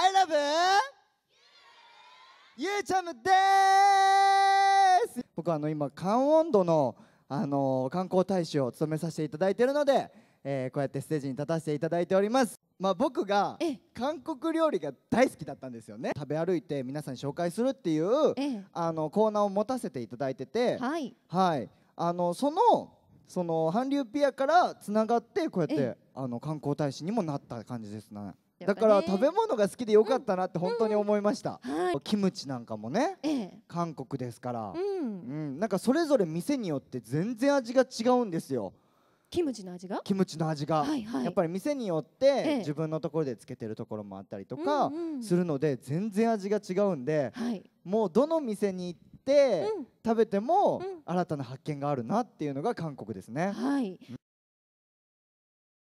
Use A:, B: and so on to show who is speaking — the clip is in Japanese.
A: I love you! ゆうちゃむです僕はあの今関温度のあの観光大使を務めさせていただいているので、えー、こうやってステージに立たせていただいておりますまあ、僕が韓国料理が大好きだったんですよね食べ歩いて皆さんに紹介するっていうあのコーナーを持たせていただいてて、はい、はい、あのそのその韓流ピアからつながってこうやってあの観光大使にもなった感じですね。だから食べ物が好きでよかったなって本当に思いました、うんうんはい、キムチなんかもね、ええ、韓国ですから、うん、うん、なんかそれぞれ店によって全然味が違うんですよ
B: キムチの味がキ
A: ムチの味が、はいはい、やっぱり店によって自分のところでつけてるところもあったりとかするので全然味が違うんで、うんもうどの店に行って食べても新たな発見があるなっていうのが韓国ですね。はい